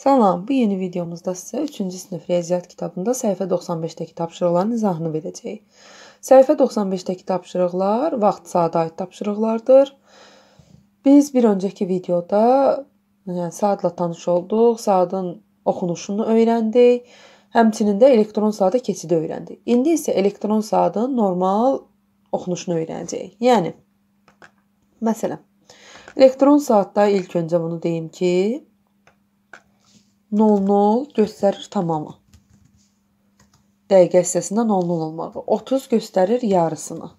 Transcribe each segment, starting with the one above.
Salam, bu yeni videomuzda sizə 3-cü sinif riyaziyyat kitabında səhifə 95-dəki tapşırıqların izahını verəcəyik. Səhifə 95-dəki tapşırıqlar vaxt saata aid tapşırıqlardır. Biz bir öncəki videoda yəni saatla tanış olduq, saatın oxunuşunu öyrəndik, həmçinin də elektron saata keçidi öyrəndik. İndi isə elektron saatın normal oxunuşunu öyrənəcəyik. Yəni məsələn, elektron saatda ilk öncə bunu deyim ki, 0-0 göstərir tamamı. Dəqiqə hissəsində 0-0 olmağı. 30 göstərir yarısını.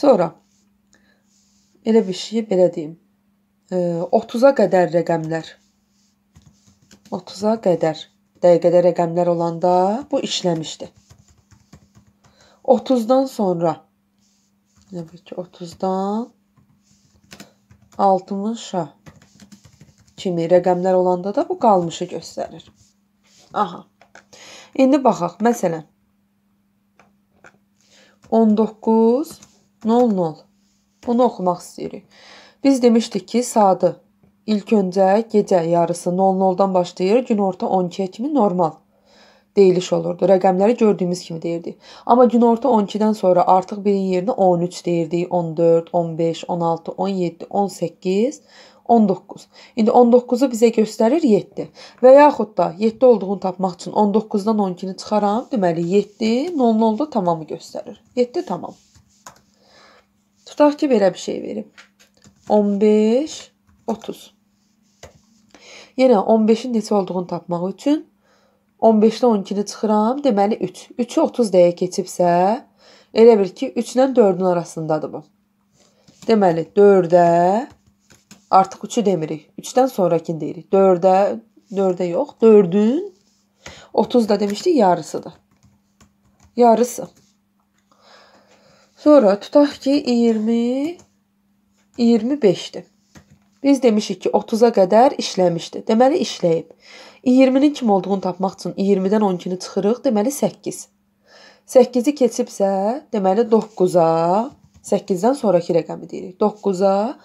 Sonra elə bir şey belə deyim. 30-a qədər rəqəmlər. 30-a qədər dəqiqədə rəqəmlər olanda bu işləmişdi. 30-dan sonra Demək ki 30-dan 60-a kimi rəqəmlər olanda da bu qalmışı göstərir. Aha. İndi baxaq, məsələn 19 00. Bunu oxumaq istəyirik. Biz demişdik ki, saatı ilk öncə gecə yarısı 00-dan başlayır, günorta 12-yə kimi normal deyiliş olurdu. Rəqəmləri gördüyümüz kimi deyirdik. Amma günorta 12-dən sonra artıq birin yerinə 13 deyirdik, 14, 15, 16, 17, 18, 19. İndi 19-u bizə göstərir 7. Və yaxud da 7 olduğunu tapmaq üçün 19-dan 12-ni çıxaram. Deməli 7 0 oldu tamamı göstərir. 7 tamam. Tutaq ki, belə bir şey verib. 15 30. Yenə 15-in neçə olduğunu tapmaq üçün 15-dən 12-ni çıxıram. Deməli 3. 3-ü 30 dəyə keçibsə, elə bil ki, 3 ilə 4-ün arasındadır bu. Deməli 4-ə Artıq 3-ü demirik. 3-dən sonrakını deyirik. 4-ə, 4-ə yox, 4-ün 30 da demişdik yarısıdır. Yarısı. Sonra tutaq ki 20 25-dir. Biz demişik ki 30-a qədər işləmişdi. Deməli işləyib. 20-nin kim olduğunu tapmaq üçün 20-dən 12-ni çıxırıq, deməli 8. 8-i keçibsə, deməli 9-a, 8-dən sonrakı rəqəmi deyirik. 9-a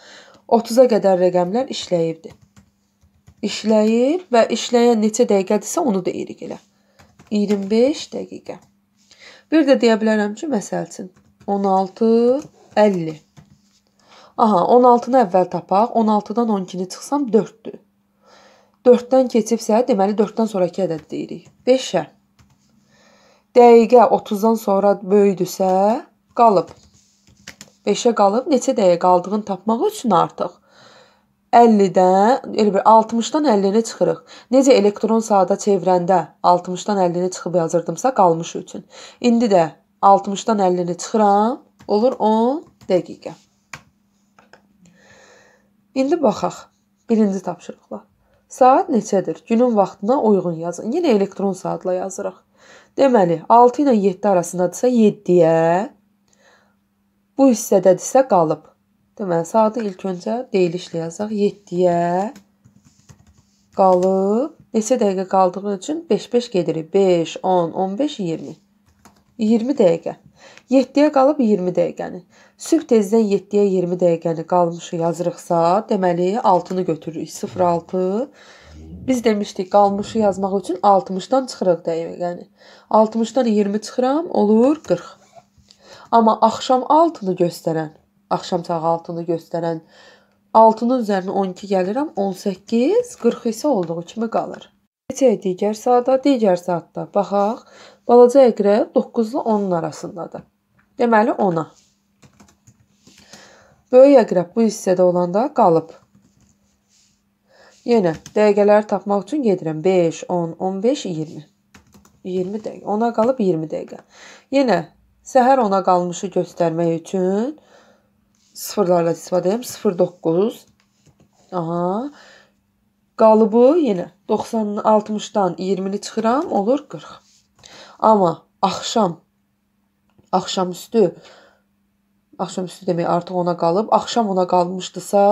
30-a qədər rəqəmlər işləyibdir. İşləyib və işləyən neçə dəqiqədirsə onu deyirik elə. 25 dəqiqə. Bir də deyə bilərəm ki, məsəl üçün 16:50. Aha, 16-nı əvvəl tapaq. 16-dan 12-ni çıxsam 4-dür. 4-dən keçibsə, deməli 4-dən sonrakı ədəd deyirik. 5-ə. Dəqiqə 30-dan sonra böyüdüsə, qalıb 5-ə qalıb neçə dəqiqə qaldığını tapmaq üçün artıq 50-dən elə bir 60-dan 50-ni çıxırıq. Necə elektron saata çevrəndə 60-dan 50-ni çıxıb yazırdımsa qalmış üçün. İndi də 60-dan 50-ni çıxıram, olur 10 dəqiqə. İndi baxaq. Birinci tapşırıqla. Saat neçədir? Günün vaxtına uyğun yazın. Yenə elektron saatla yazırıq. Deməli, 6 ilə 7 arasındadırsa 7-yə Bu hissədədirsə qalıb. Deməli, saatı ilk öncə deyilişlə yazaq. 7-yə qalıb. Neçə dəqiqə qaldığı üçün 5-5 gedirik. 5, 10, 15, 20. 20 dəqiqə. 7-yə qalıb 20 dəqiqəni. Sübh tezdən 7-yə 20 dəqiqəni qalmışı yazırıqsa, deməli 6-nı götürürük. 06. Biz demişdik, qalmışı yazmaq üçün 60-dan çıxırıq dəqiqəni. 60-dan 20 çıxıram, olur 40. Amma axşam altını göstərən, axşam saat altını göstərən 6-nın üzərinə 12 gəlirəm, 18 40 isə olduğu kimi qalır. Keçək digər saata, digər saatda baxaq. Balaca əqrəb 9-la 10-un arasındadır. Deməli 10-a. Böyük əqrəb bu hissədə olanda qalıb. Yenə dəqiqələri tapmaq üçün gedirəm. 5, 10, 15, 20. 20 dəqiqə. 10-a qalıb 20 dəqiqə. Yenə Səhər ona qalmışı göstərmək üçün sıfırlarla istifadə edirəm. 0.9. Aha. Qalıbı yenə 90-dan 60-dan 20-ni çıxıram, olur 40. Amma axşam axşamüstü axşamüstü demək artıq ona qalıb, axşam ona qalmışdısa,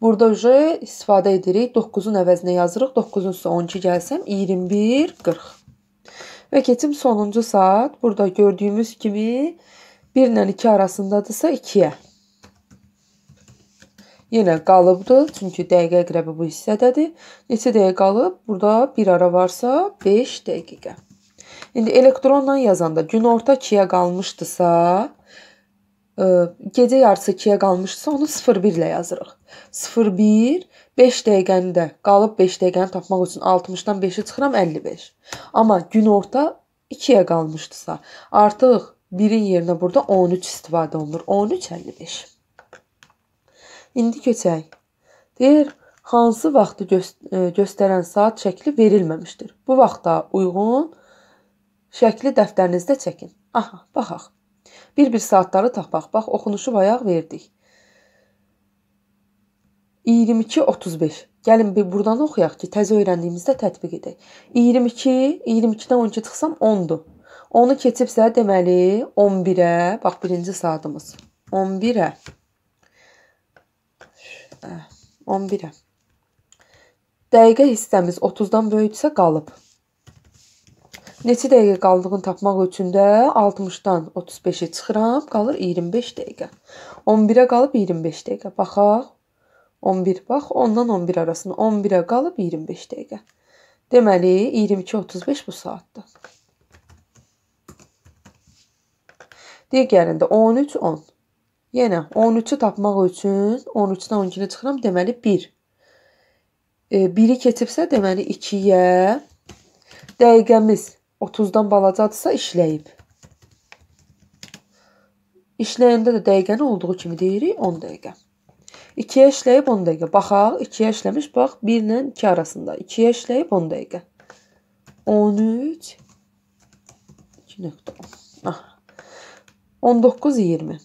burada uje istifadə edirik. 9-un əvəzinə yazırıq. 9-un üstə 12 gəlsəm 21 40. Və keçim sonuncu saat burada gördüyümüz kimi 1 ilə 2 arasındadırsa 2-yə. Yenə qalıbdı, çünki dəqiqə əqrəbi bu hissədədir. Neçə dəqiqə qalıb? Burada bir ara varsa 5 dəqiqə. İndi elektronla yazanda günorta 2-yə qalmışdısa, gecə yarısı 2-yə qalmışsa onu 0-1 ilə yazırıq. 0-1 5 dəqiqəndə qalıb 5 dəqiqəni tapmaq üçün 60-dan 5-i çıxıram 55. Amma günorta 2-yə qalmışdısa, artıq 1-in yerinə burada 13 istifadə olunur. 13 55. İndi keçək. Deyir, hansı vaxtı e, göstərən saat şəkli verilməmişdir. Bu vaxta uyğun şəkli dəftərinizdə çəkin. Aha, baxaq. Bir-bir saatları tapaq. Bax, oxunuşu bayaq verdik. 22-35. Gəlin bir burdan oxuyaq ki, təzə öyrəndiyimizdə tətbiq edək. 22, 22-dən 12 çıxsam 10-dur. 10-u keçibsə, deməli 11-ə, bax birinci saatımız. 11-ə. 11-ə. Hə, dəqiqə hissəmiz 30-dan böyüksə qalıb. Neçə dəqiqə qaldığını tapmaq üçün də 60-dan 35-i çıxıram, qalır 25 dəqiqə. 11-ə qalıb 25 dəqiqə. Baxaq, 11 bax, ondan 11 arasında 11-ə qalıb 25 dəqiqə. Deməli 22:35 bu saatdır. Digərində 13 10. Yenə 13-ü tapmaq üçün 13-dən 12-ni çıxıram, deməli 1. 1-i e, keçibsə, deməli 2-yə dəqiqəmiz 30-dan balacadırsa işləyib. İşləyəndə də dəqiqəni olduğu kimi deyirik 10 dəqiqə. 2-yə işləyib 10 dəqiqə. Baxaq, 2-yə işləmiş, bax 1 ilə 2 arasında. 2-yə işləyib 10 dəqiqə. 13 2.10. Ah. 19 20.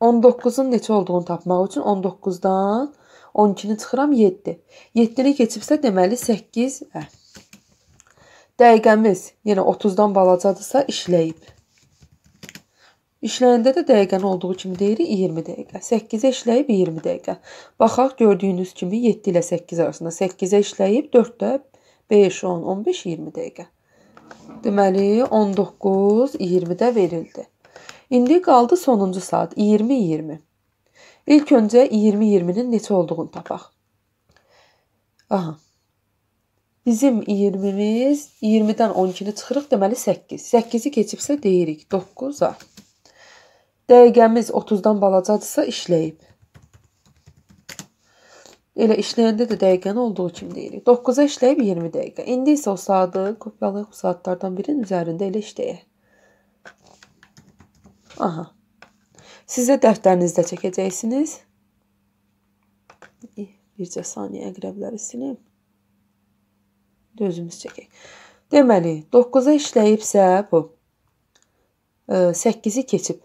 19-un neçə olduğunu tapmaq üçün 19-dan 12-ni çıxıram 7. 7-ni keçibsə deməli 8. Hə. Dəqiqəmiz yenə 30-dan balacadırsa işləyib. İşləyəndə də dəqiqəni olduğu kimi deyirik 20 dəqiqə. 8-ə işləyib 20 dəqiqə. Baxaq gördüyünüz kimi 7 ilə 8 arasında 8-ə işləyib 4-də 5, 10, 15, 20 dəqiqə. Deməli 19, 20-də verildi. İndi qaldı sonuncu saat 20, 20. İlk öncə 20, 20-nin neçə olduğunu tapaq. Aha. Bizim 20-miz 20-dən 12-ni çıxırıq, deməli 8. 8-i keçibsə deyirik 9-a. Dəqiqəmiz 30-dan balacadırsa işləyib. Elə işləyəndə də dəqiqəni olduğu kimi deyirik. 9-a işləyib 20 dəqiqə. İndi isə o saatı kopyalayıb bu saatlardan birinin üzərində elə işləyək. Aha. Siz də dəftərinizdə çəkəcəksiniz. Bircə saniyə əqrəbləri silim. Özümüz çəkək. Deməli, 9-a işləyibsə bu 8-i e, keçib.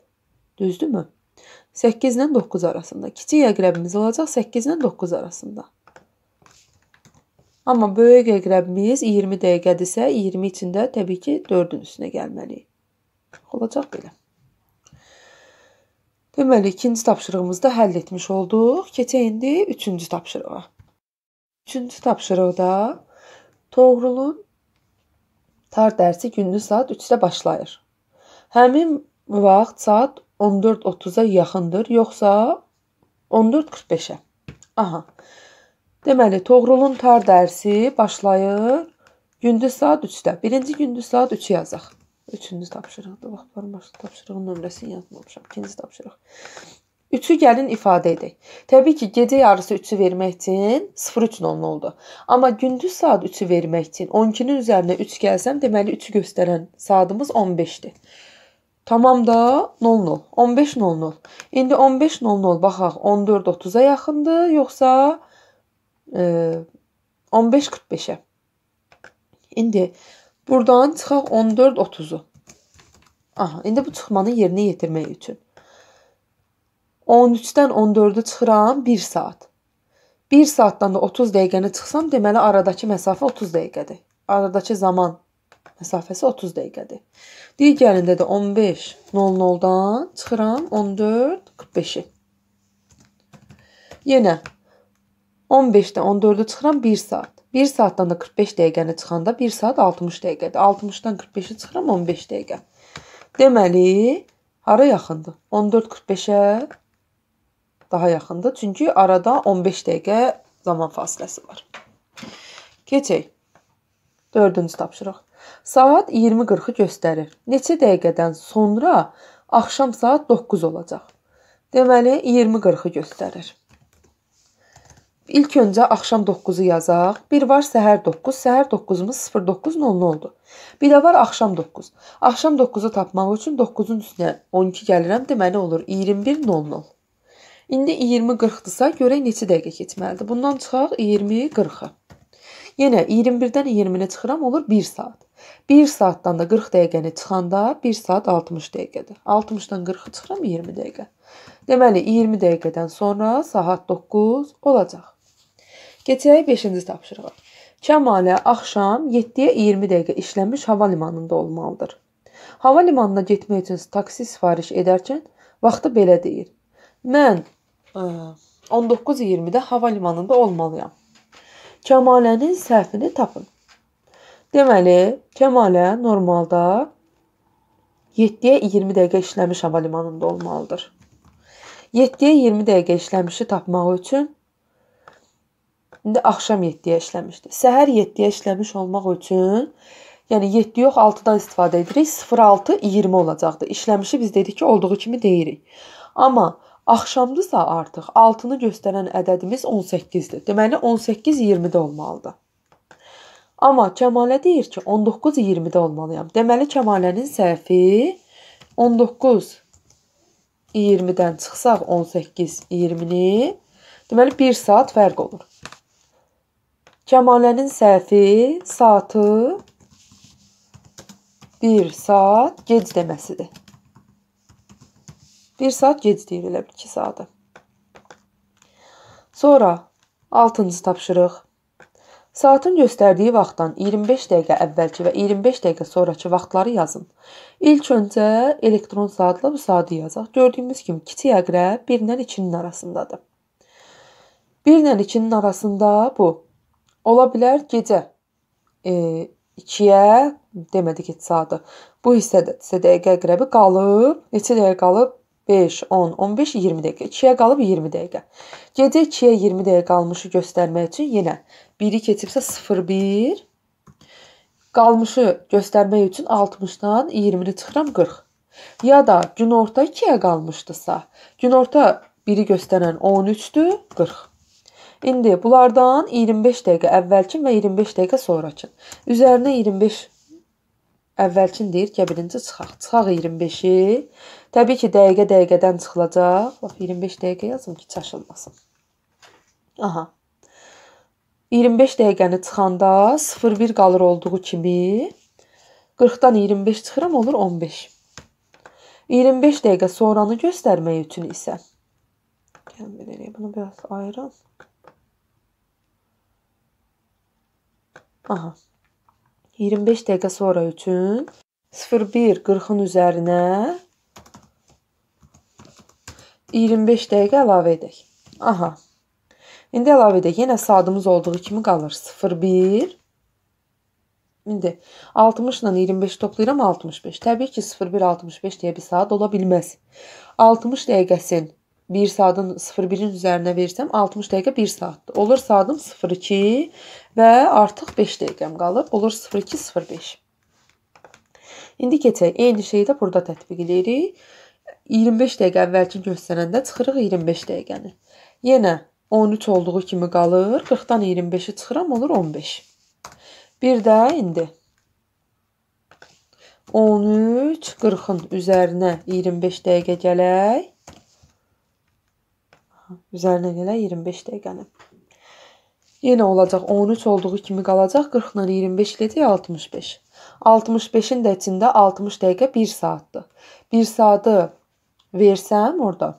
Düzdürmü? 8-lə 9 arasında. Kiçik əqrəbimiz olacaq 8-lə 9 arasında. Amma böyük əqrəbimiz 20 dəqiqədirsə, 20 içində təbii ki, 4-ün üstünə gəlməliyik. Olacaq belə. Deməli, ikinci tapşırığımızı da həll etmiş olduq. Keçək indi üçüncü tapşırığa. Üçüncü tapşırıqda Toğrulun tar dərsi gündüz saat 3-də başlayır. Həmin vaxt saat 14.30-a yaxındır, yoxsa 14.45-ə? Aha. Deməli, Toğrulun tar dərsi başlayır gündüz saat 3-də. Birinci gündüz saat 3-ü yazaq. Üçüncü tapşırıqdır. Bax, barın başlı tapşırığın nömrəsini yazmamışam. İkinci tapşırıq. Üçü gəlin ifadə edək. Təbii ki, gecə yarısı 3-ü vermək üçün 0-3 nolun oldu. Amma gündüz saat 3-ü vermək üçün 12-nin üzərinə 3 gəlsəm, deməli 3-ü göstərən saatımız 15-dir. Tamam da 00, 15.00. İndi 15.00 baxaq 14.30-a yaxındır, yoxsa e, 15.45-ə. İndi buradan çıxaq 14.30-u. Aha, indi bu çıxmanı yerinə yetirmək üçün 13-dən 14-ü çıxıram 1 saat. 1 saatdan da 30 dəqiqəni çıxsam, deməli aradakı məsafə 30 dəqiqədir. Aradakı zaman məsafəsi 30 dəqiqədir. Digərində də 15 00-dan çıxıram 14 45-i. Yenə 15-də 14-ü çıxıram 1 saat. 1 saatdan da 45 dəqiqəni çıxanda 1 saat 60 dəqiqədir. 60-dan 45-i çıxıram 15 dəqiqə. Deməli, hara yaxındır? 14:45-ə daha yaxındır. Çünki arada 15 dəqiqə zaman fasiləsi var. Keçək 4-cü tapşırıq. Saat 20:40-ı göstərir. Neçə dəqiqədən sonra axşam saat 9 olacaq. Deməli 20:40-ı göstərir. İlk öncə axşam 9-u yazaq. Bir var səhər 9, səhər 9-umuz 09:00 oldu. Bir də var axşam 9. Axşam 9-u tapmaq üçün 9-un üstünə 12 gəlirəm, deməli olur 21:00. İndi 20:40-dırsa, görək neçə dəqiqə keçməlidir. Bundan çıxaq 20:40-ı. Yenə 21-dən 20-nə çıxıram, olur 1 saat. 1 saatdan da 40 dəqiqəni çıxanda 1 saat 60 dəqiqədir. 60-dan 40-ı çıxıram 20 dəqiqə. Deməli 20 dəqiqədən sonra saat 9 olacaq. Keçək 5-ci tapşırığa. Kəmalə axşam 7-yə 20 dəqiqə işləmiş hava limanında olmalıdır. Hava limanına getmək üçün taksi sifariş edərkən vaxtı belə deyir. Mən 19:20-də e, hava limanında olmalıyam. Kəmalənin səhvini tapın. Deməli, Kəmalə normalda 7-yə 20 dəqiqə işləmiş hava limanında olmalıdır. 7-yə 20 dəqiqə işləmişi tapmaq üçün indi axşam 7-yə işləmişdi. Səhər 7-yə işləmiş olmaq üçün yəni 7 yox 6-dan istifadə edirik. 06 20 olacaqdı. İşləmişi biz dedik ki, olduğu kimi deyirik. Amma axşamdırsa artıq 6-nı göstərən ədədimiz 18-dir. Deməli 18 20-də olmalıdır. Amma Kəmalə deyir ki, 19-20-də olmalıyam. Deməli Kəmalənin səhvi 19 20-dən çıxsaq 18 20-ni, deməli 1 saat fərq olur. Kəmalənin səhvi saatı 1 saat gec deməsidir. 1 saat gec deyir elə bil 2 saata. Sonra 6-cı tapşırıq. Saatın göstərdiyi vaxtdan 25 dəqiqə əvvəlki və 25 dəqiqə sonrakı vaxtları yazın. İlk öncə elektron saatla bu saatı yazaq. Gördüyümüz kimi kiçik əqrəb 1-dən 2-nin arasındadır. 1-lə 2-nin arasında bu ola bilər gecə e, 2-yə demədik heç saatı. Bu hissədə isə dəqiqə əqrəbi qalıb, neçə dəqiqə qalıb? 5, 10, 15, 20 dəqiqə. 2-yə qalıb 20 dəqiqə. Gecə 2-yə 20 dəqiqə qalmışı göstərmək üçün yenə 1-i keçibsə 0, 1. Qalmışı göstərmək üçün 60-dan 20-ni çıxıram 40. Ya da günorta 2-yə qalmışdısa, günorta 1-i göstərən 13-dür, 40. İndi bunlardan 25 dəqiqə əvvəlkin və 25 dəqiqə sonrakın. Üzərinə 25 əvvəlkin deyir ki, birinci çıxaq. Çıxaq 25-i. Təbii ki, dəqiqə dəqiqədən çıxılacaq. Bax 25 dəqiqə yazım ki, çaşılmasın. Aha. 25 dəqiqəni çıxanda 01 qalır olduğu kimi 40-dan 25 çıxıram olur 15. 25 dəqiqə sonranı göstərmək üçün isə Gəlin belə bunu biraz ayıraq. Aha. 25 dəqiqə sonra üçün 01.40-ın üzərinə 25 dəqiqə əlavə edək. Aha. İndi əlavə edək. Yenə saatımız olduğu kimi qalır. 01 İndi 60 ilə 25 toplayıram 65. Təbii ki 01 65 deyə bir saat ola bilməz. 60 dəqiqəsin 1 saatın 01-in üzərinə versəm 60 dəqiqə 1 saatdır. Olur saatım 02 və artıq 5 dəqiqəm qalıb. Olur 02:05. İndi keçək. Eyni şeyi də burada tətbiq edirik. 25 dəqiqə əvvəlki göstərəndə çıxırıq 25 dəqiqəni. Yenə 13 olduğu kimi qalır. 40-dan 25-i çıxıram, olur 15. Bir də indi 13 40-ın üzərinə 25 dəqiqə gələk üzərinə gələ 25 dəqiqəni. Yenə olacaq 13 olduğu kimi qalacaq 40 ilə 25 elədi 65. 65-in də içində 60 dəqiqə 1 saatdır. 1 saatı versəm orada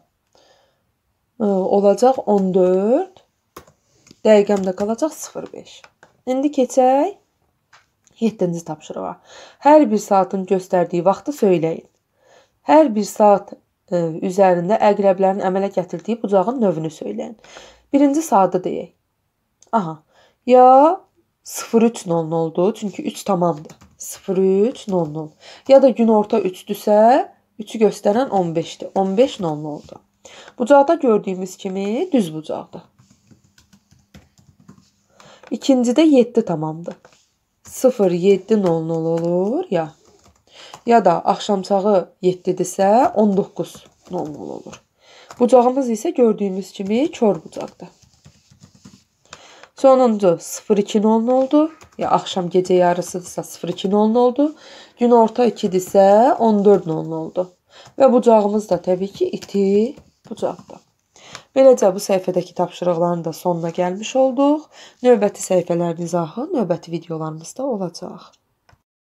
e, olacaq 14 dəqiqəmdə qalacaq 05. İndi keçək 7-ci tapşırığa. Hər bir saatın göstərdiyi vaxtı söyləyin. Hər bir saat E, üzərində əqrəblərin əmələ gətirdiyi bucağın növünü söyləyin. Birinci saatı deyək. Aha. Ya 03:00 oldu, çünki 3 tamamdır. 03:00. Ya da gün orta 3-dürsə, 3-ü göstərən 15-dir. 15:00 oldu. Bucaqda gördüyümüz kimi düz bucaqdır. İkincidə 7 tamamdır. 07:00 olur ya ya da axşamçağı 7-dirsə 19 normal olur. Bucağımız isə gördüyümüz kimi kör bucaqdır. Sonuncu 02:00 oldu. Ya axşam gecə yarısıdırsa 02:00 oldu. Gün orta 2-dirsə 14:00 oldu. Və bucağımız da təbii ki iti bucaqdır. Beləcə bu səhifədəki tapşırıqların da sonuna gəlmiş olduq. Növbəti səhifələrin izahı növbəti videolarımızda olacaq.